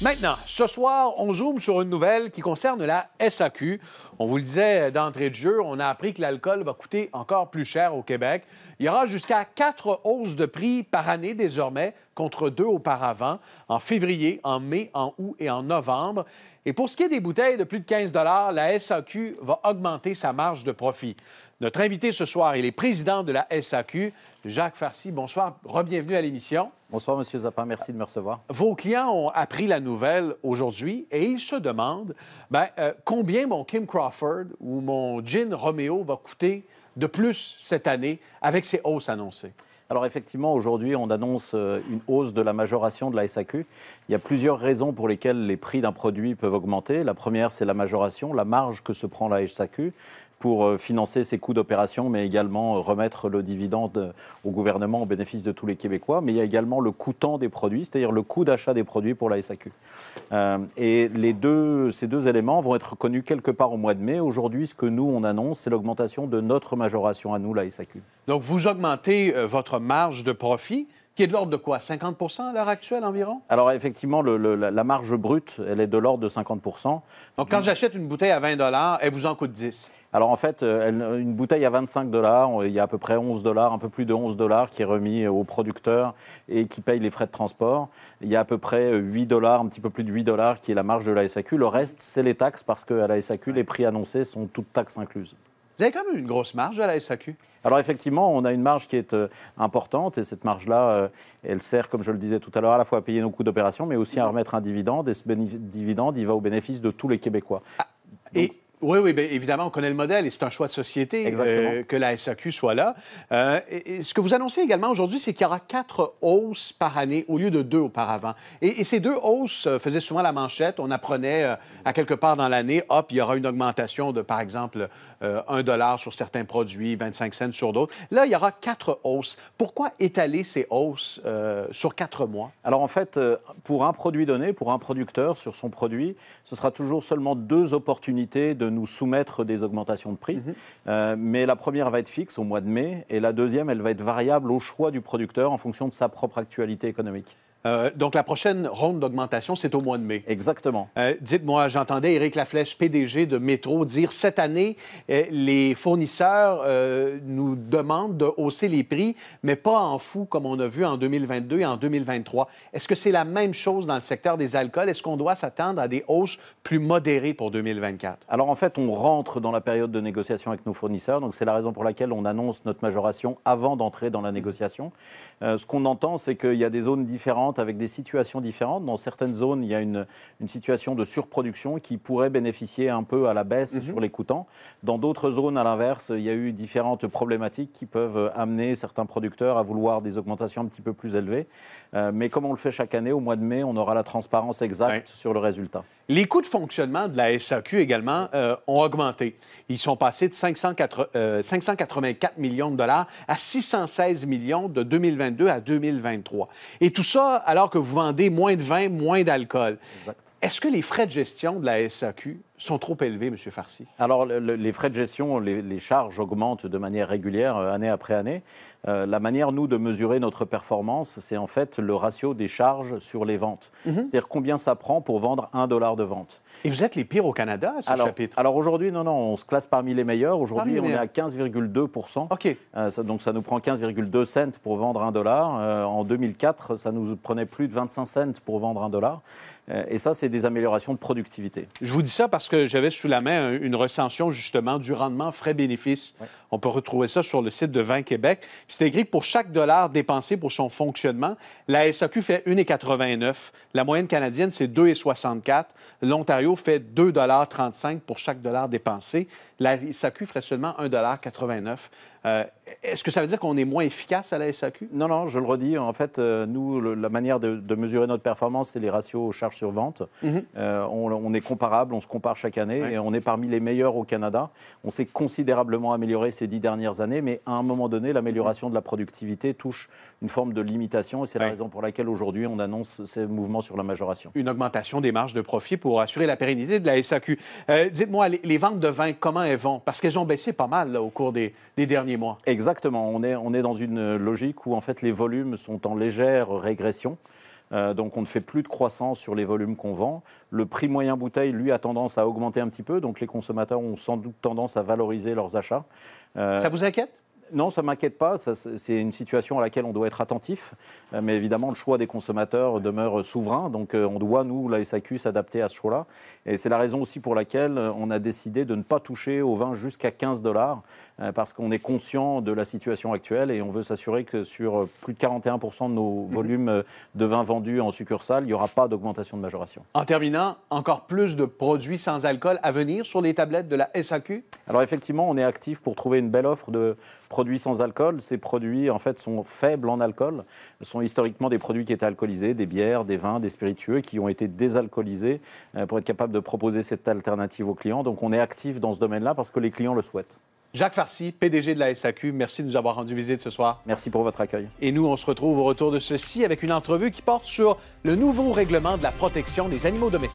Maintenant, ce soir, on zoome sur une nouvelle qui concerne la SAQ. On vous le disait d'entrée de jeu, on a appris que l'alcool va coûter encore plus cher au Québec. Il y aura jusqu'à quatre hausses de prix par année désormais, contre deux auparavant, en février, en mai, en août et en novembre. Et pour ce qui est des bouteilles de plus de 15 la SAQ va augmenter sa marge de profit. Notre invité ce soir, il est président de la SAQ, Jacques Farcy. Bonsoir, bienvenue à l'émission. Bonsoir, M. Zappa, merci de me recevoir. Vos clients ont appris la nouvelle aujourd'hui et ils se demandent ben, euh, combien mon Kim Crawford ou mon gin Romeo va coûter de plus cette année avec ces hausses annoncées? Alors effectivement, aujourd'hui, on annonce euh, une hausse de la majoration de la SAQ. Il y a plusieurs raisons pour lesquelles les prix d'un produit peuvent augmenter. La première, c'est la majoration, la marge que se prend la SAQ pour euh, financer ses coûts d'opération, mais également euh, remettre le dividende euh, au gouvernement au bénéfice de tous les Québécois. Mais il y a également le coût des produits, c'est-à-dire le coût d'achat des produits pour la SAQ. et les deux, ces deux éléments vont être connus quelque part au mois de mai. Aujourd'hui, ce que nous, on annonce, c'est l'augmentation de notre majoration à nous, la SAQ. Donc, vous augmentez votre marge de profit qui est de l'ordre de quoi 50 à l'heure actuelle environ Alors effectivement, la marge brute, elle est de l'ordre de 50 Donc quand j'achète une bouteille à 20 elle vous en coûte 10 alors en fait, euh, une bouteille à 25 dollars, il y a à peu près 11 dollars, un peu plus de 11 dollars qui est remis aux producteurs et qui paye les frais de transport. Il y a à peu près 8 euh, dollars, un petit peu plus de 8 dollars qui est la marge de la SAQ. Le reste, c'est les taxes parce qu'à la SAQ, les prix annoncés sont toutes taxes incluses. Vous avez quand même une grosse marge à la SAQ alors effectivement, on a une marge qui est euh, importante et cette marge-là, euh, elle sert, comme je le disais tout à l'heure, à la fois à payer nos coûts d'opération, mais aussi à remettre un dividende et ce dividende, il va au bénéfice de tous les Québécois. Ah, et oui, oui, bien évidemment, on connaît le modèle et c'est un choix de société euh, que la SAQ soit là. Euh, ce que vous annoncez également aujourd'hui, c'est qu'il y aura quatre hausses par année au lieu de deux auparavant. Et, ces deux hausses euh, faisaient souvent la manchette. On apprenait à quelque part dans l'année, hop, il y aura une augmentation de, par exemple, 1 dollar sur certains produits, 25 cents sur d'autres. Là, il y aura quatre hausses. Pourquoi étaler ces hausses sur quatre mois? Alors, en fait, pour un produit donné, pour un producteur, sur son produit, ce sera toujours seulement deux opportunités de nous soumettre des augmentations de prix. Mhm. Euh, mais la première va être fixe au mois de mai et la deuxième, elle va être variable au choix du producteur en fonction de sa propre actualité économique. Euh, donc, la prochaine ronde d'augmentation, c'est au mois de mai. Exactement. Euh, dites-moi, j'entendais Éric Laflèche, PDG de Métro, dire cette année, euh, les fournisseurs nous demandent de hausser les prix, mais pas en fou comme on a vu en 2022 et en 2023. Est-ce que c'est la même chose dans le secteur des alcools? Est-ce qu'on doit s'attendre à des hausses plus modérées pour 2024? Alors, en fait, on rentre dans la période de négociation avec nos fournisseurs, donc c'est la raison pour laquelle on annonce notre majoration avant d'entrer dans la négociation. ce qu'on entend, c'est qu'il y a des zones différentes avec des situations différentes. Dans certaines zones, il y a une, situation de surproduction qui pourrait bénéficier un peu à la baisse mhm. sur les coûtants. Dans d'autres zones, à l'inverse, il y a eu différentes problématiques qui peuvent euh, amener certains producteurs à vouloir des augmentations un petit peu plus élevées. Euh, mais comme on le fait chaque année, au mois de mai, on aura la transparence exacte sur le résultat. Les coûts de fonctionnement de la SAQ également euh, ont augmenté. Ils sont passés de 584 euh, millions de dollars à 616 millions de 2022 à 2023. Et tout ça alors que vous vendez moins de vin, moins d'alcool. Est-ce que les frais de gestion de la SAQ sont trop élevés, M. Farsi. Alors, les frais de gestion, les, charges augmentent de manière régulière, euh, année après année. Euh, la manière, nous, de mesurer notre performance, c'est en fait le ratio des charges sur les ventes. Mhm. C'est-à-dire combien ça prend pour vendre un dollar de vente. Et vous êtes les pires au Canada, à ce alors, chapitre Alors aujourd'hui, non, non, on se classe parmi les meilleurs. Aujourd'hui, on est à 15,2 OK. Euh, donc ça nous prend 15,2 cents pour vendre un dollar. en 2004, ça nous prenait plus de 25 cents pour vendre un dollar. et ça, c'est des améliorations de productivité. Je vous dis ça parce que j'avais sous la main une recension justement du rendement frais-bénéfice on peut retrouver ça sur le site de 20 Québec. C'est écrit pour chaque dollar dépensé pour son fonctionnement, la SAQ fait 1,89. La moyenne canadienne, c'est 2,64. L'Ontario fait 2,35 pour chaque dollar dépensé. La SAQ ferait seulement 1,89. Euh, est-ce que ça veut dire qu'on est moins efficace à la SAQ? Non, non, je le redis. En fait, euh, nous, la manière de, mesurer notre performance, c'est les ratios charges sur vente. Mhm. Euh, on, est comparable, on se compare chaque année et on est parmi les meilleurs au Canada. On s'est considérablement amélioré ces dix dernières années, mais à un moment donné, l'amélioration de la productivité touche une forme de limitation et c'est la raison pour laquelle aujourd'hui on annonce ces mouvements sur la majoration. Une augmentation des marges de profit pour assurer la pérennité de la SAQ. Euh, dites-moi, les, ventes de vin, comment elles vont? Parce qu'elles ont baissé pas mal au cours des, derniers mois. Exactement. On est, on est dans une logique où en fait les volumes sont en légère régression. Euh, donc on ne fait plus de croissance sur les volumes qu'on vend. Le prix moyen bouteille, lui, a tendance à augmenter un petit peu. Donc les consommateurs ont sans doute tendance à valoriser leurs achats. Euh, ça vous inquiète non, ça ne m'inquiète pas. C'est une situation à laquelle on doit être attentif. Euh, mais évidemment, le choix des consommateurs demeure souverain. Donc euh, on doit, nous, la SAQ, s'adapter à ce choix-là. Et c'est la raison aussi pour laquelle euh, on a décidé de ne pas toucher au vin jusqu'à 15 dollars. Parce qu'on est conscient de la situation actuelle et on veut s'assurer que sur plus de 41% de nos mhm. volumes de vin vendus en succursale, il n'y aura pas d'augmentation de majoration. En terminant, encore plus de produits sans alcool à venir sur les tablettes de la SAQ Alors effectivement, on est actif pour trouver une belle offre de produits produits sans alcool, ces produits en fait sont faibles en alcool, Ce sont historiquement des produits qui étaient alcoolisés, des bières, des vins, des spiritueux, qui ont été désalcoolisés euh, pour être capable de proposer cette alternative aux clients. Donc on est actif dans ce domaine-là parce que les clients le souhaitent. Jacques Farcy, PDG de la SAQ, merci de nous avoir rendu visite ce soir. Merci pour votre accueil. Et nous, on se retrouve au retour de ceci avec une entrevue qui porte sur le nouveau règlement de la protection des animaux domestiques.